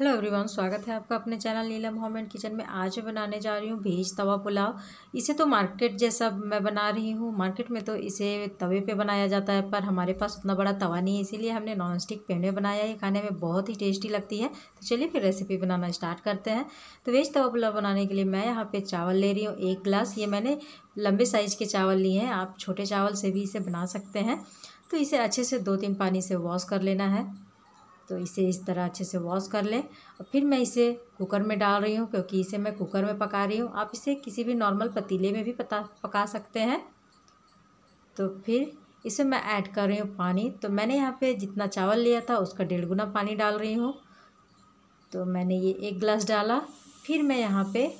hello everyone स्वागत है आपका अपने channel Neelam home and kitchen में आज मैं बनाने जा रही हूँ भेज तवा पुलाव इसे तो मार्केट जैसा मैं बना रही हूँ मार्केट में तो इसे तवे पे बनाया जाता है पर हमारे पास उतना बड़ा तवा नहीं है इसीलिए हमने नॉन स्टिक पैन में बनाया है खाने में बहुत ही टेस्टी लगती है तो चलिए फिर रेसिपी बनाना स्टार्ट करते हैं तो वेज तवा पुलाव बनाने के लिए मैं यहाँ पर चावल ले रही हूँ एक ग्लास ये मैंने लंबे साइज़ के चावल लिए हैं आप छोटे चावल से भी इसे बना सकते हैं तो इसे अच्छे से दो तीन पानी से वॉश कर लेना है तो इसे इस तरह अच्छे से वॉश कर लें और फिर मैं इसे कुकर में डाल रही हूँ क्योंकि इसे मैं कुकर में पका रही हूँ आप इसे किसी भी नॉर्मल पतीले में भी पता पका सकते हैं तो फिर इसे मैं ऐड कर रही हूँ पानी तो मैंने यहाँ पे जितना चावल लिया था उसका डेढ़ गुना पानी डाल रही हूँ तो मैंने ये एक गिलास डाला फिर मैं यहाँ पे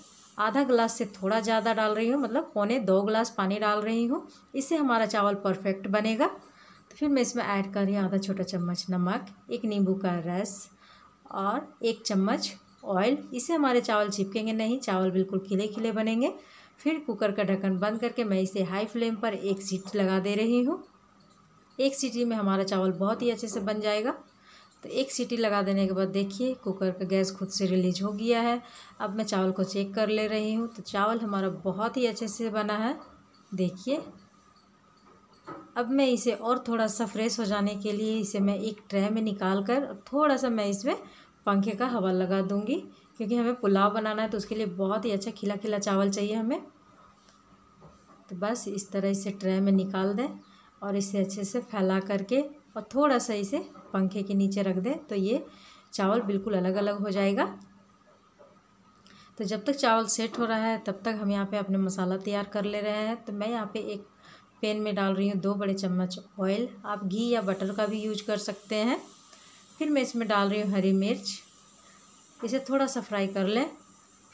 आधा गिलास से थोड़ा ज़्यादा डाल रही हूँ मतलब पौने दो गिलास पानी डाल रही हूँ इससे हमारा चावल परफेक्ट बनेगा तो फिर मैं इसमें ऐड कर रही हूँ आधा छोटा चम्मच नमक एक नींबू का रस और एक चम्मच ऑयल इसे हमारे चावल चिपकेंगे नहीं चावल बिल्कुल खिले खिले बनेंगे फिर कुकर का ढक्कन बंद करके मैं इसे हाई फ्लेम पर एक सीट लगा दे रही हूँ एक सीटी में हमारा चावल बहुत ही अच्छे से बन जाएगा तो एक सीटी लगा देने के बाद देखिए कुकर का गैस खुद से रिलीज हो गया है अब मैं चावल को चेक कर ले रही हूँ तो चावल हमारा बहुत ही अच्छे से बना है देखिए अब मैं इसे और थोड़ा सा फ्रेश हो जाने के लिए इसे मैं एक ट्रे में निकाल कर थोड़ा सा मैं इसमें पंखे का हवा लगा दूँगी क्योंकि हमें पुलाव बनाना है तो उसके लिए बहुत ही अच्छा खिला खिला चावल चाहिए हमें तो बस इस तरह इसे ट्रे में निकाल दें और इसे अच्छे से फैला करके और थोड़ा सा इसे पंखे के नीचे रख दें तो ये चावल बिल्कुल अलग अलग हो जाएगा तो जब तक चावल सेट हो रहा है तब तक हम यहाँ पे अपने मसाला तैयार कर ले रहे हैं तो मैं यहाँ पे एक पैन में डाल रही हूँ दो बड़े चम्मच ऑयल आप घी या बटर का भी यूज कर सकते हैं फिर मैं इसमें डाल रही हूँ हरी मिर्च इसे थोड़ा सा फ्राई कर लें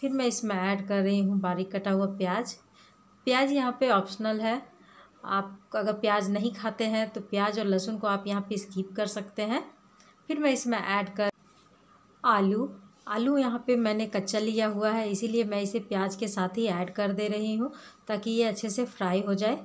फिर मैं इसमें ऐड कर रही हूँ बारीक कटा हुआ प्याज प्याज यहाँ पे ऑप्शनल है आप अगर प्याज नहीं खाते हैं तो प्याज और लहसुन को आप यहाँ पे स्कीप कर सकते हैं फिर मैं इसमें ऐड कर आलू आलू यहाँ पे मैंने कच्चा लिया हुआ है इसीलिए मैं इसे प्याज के साथ ही ऐड कर दे रही हूँ ताकि ये अच्छे से फ्राई हो जाए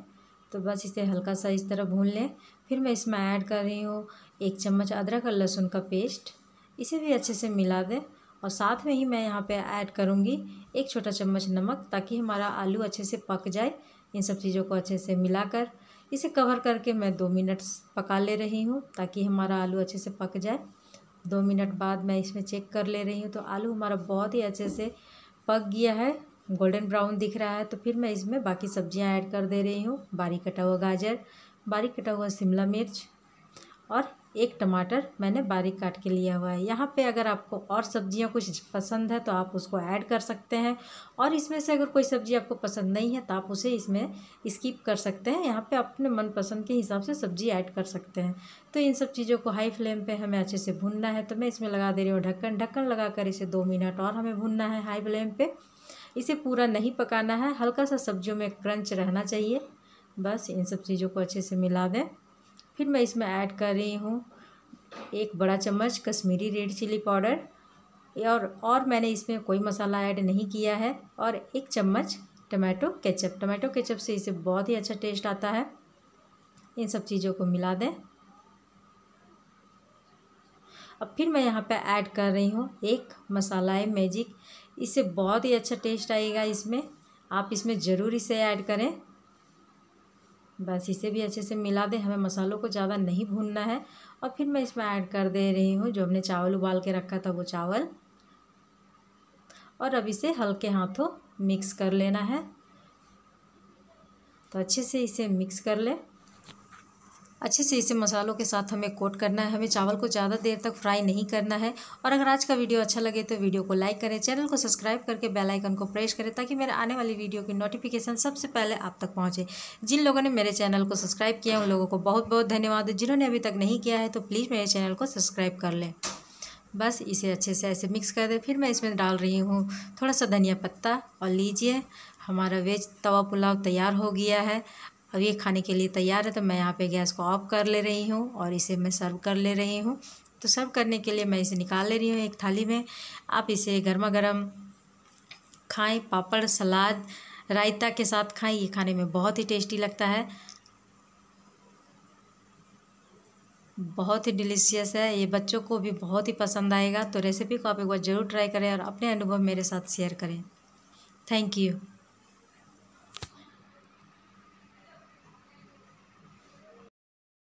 तो बस इसे हल्का सा इस तरह भून लें फिर मैं इसमें ऐड कर रही हूँ एक चम्मच अदरक और लहसुन का पेस्ट इसे भी अच्छे से मिला दें और साथ में ही मैं यहाँ पे ऐड करूँगी एक छोटा चम्मच नमक ताकि हमारा आलू अच्छे से पक जाए इन सब चीज़ों को अच्छे से मिलाकर इसे कवर करके मैं दो मिनट पका ले रही हूँ ताकि हमारा आलू अच्छे से पक जाए दो मिनट बाद मैं इसमें चेक कर ले रही हूँ तो आलू हमारा बहुत ही अच्छे से पक गया है गोल्डन ब्राउन दिख रहा है तो फिर मैं इसमें बाकी सब्जियां ऐड कर दे रही हूँ बारीक कटा हुआ गाजर बारीक कटा हुआ शिमला मिर्च और एक टमाटर मैंने बारीक काट के लिया हुआ है यहाँ पे अगर आपको और सब्जियाँ कुछ पसंद है तो आप उसको ऐड कर सकते हैं और इसमें से अगर कोई सब्ज़ी आपको पसंद नहीं है तो आप उसे इसमें स्किप कर सकते हैं यहाँ पे अपने मनपसंद के हिसाब से सब्ज़ी ऐड कर सकते हैं तो इन सब चीज़ों को हाई फ्लेम पे हमें अच्छे से भूनना है तो मैं इसमें लगा दे रही हूँ ढक्कन ढक्कन लगा कर इसे दो मिनट और हमें भूनना है हाई फ्लेम पर इसे पूरा नहीं पकाना है हल्का सा सब्जियों में क्रंच रहना चाहिए बस इन सब चीज़ों को अच्छे से मिला दें फिर मैं इसमें ऐड कर रही हूँ एक बड़ा चम्मच कश्मीरी रेड चिली पाउडर और और मैंने इसमें कोई मसाला ऐड नहीं किया है और एक चम्मच टमाटो केचप टमाटो केचप से इसे बहुत ही अच्छा टेस्ट आता है इन सब चीज़ों को मिला दें अब फिर मैं यहाँ पे ऐड कर रही हूँ एक मसाला है मैजिक इससे बहुत ही अच्छा टेस्ट आएगा इसमें आप इसमें ज़रूर इसे ऐड करें बस इसे भी अच्छे से मिला दें हमें मसालों को ज़्यादा नहीं भूनना है और फिर मैं इसमें ऐड कर दे रही हूँ जो हमने चावल उबाल के रखा था वो चावल और अब इसे हल्के हाथों मिक्स कर लेना है तो अच्छे से इसे मिक्स कर लें अच्छे से इसे मसालों के साथ हमें कोट करना है हमें चावल को ज़्यादा देर तक फ्राई नहीं करना है और अगर आज का वीडियो अच्छा लगे तो वीडियो को लाइक करें चैनल को सब्सक्राइब करके बेल आइकन को प्रेस करें ताकि मेरे आने वाली वीडियो की नोटिफिकेशन सबसे पहले आप तक पहुँचे जिन लोगों ने मेरे चैनल को सब्सक्राइब किया उन लोगों को बहुत बहुत धन्यवाद जिन्होंने अभी तक नहीं किया है तो प्लीज़ मेरे चैनल को सब्सक्राइब कर लें बस इसे अच्छे से ऐसे मिक्स कर दें फिर मैं इसमें डाल रही हूँ थोड़ा सा धनिया पत्ता और लीजिए हमारा वेज तवा पुलाव तैयार हो गया है अब ये खाने के लिए तैयार है तो मैं यहाँ पे गैस को ऑफ कर ले रही हूँ और इसे मैं सर्व कर ले रही हूँ तो सर्व करने के लिए मैं इसे निकाल ले रही हूँ एक थाली में आप इसे गर्मा गर्म खाएँ पापड़ सलाद रायता के साथ खाएँ ये खाने में बहुत ही टेस्टी लगता है बहुत ही डिलीशियस है ये बच्चों को भी बहुत ही पसंद आएगा तो रेसिपी को आप एक बार ज़रूर ट्राई करें और अपने अनुभव मेरे साथ शेयर करें थैंक यू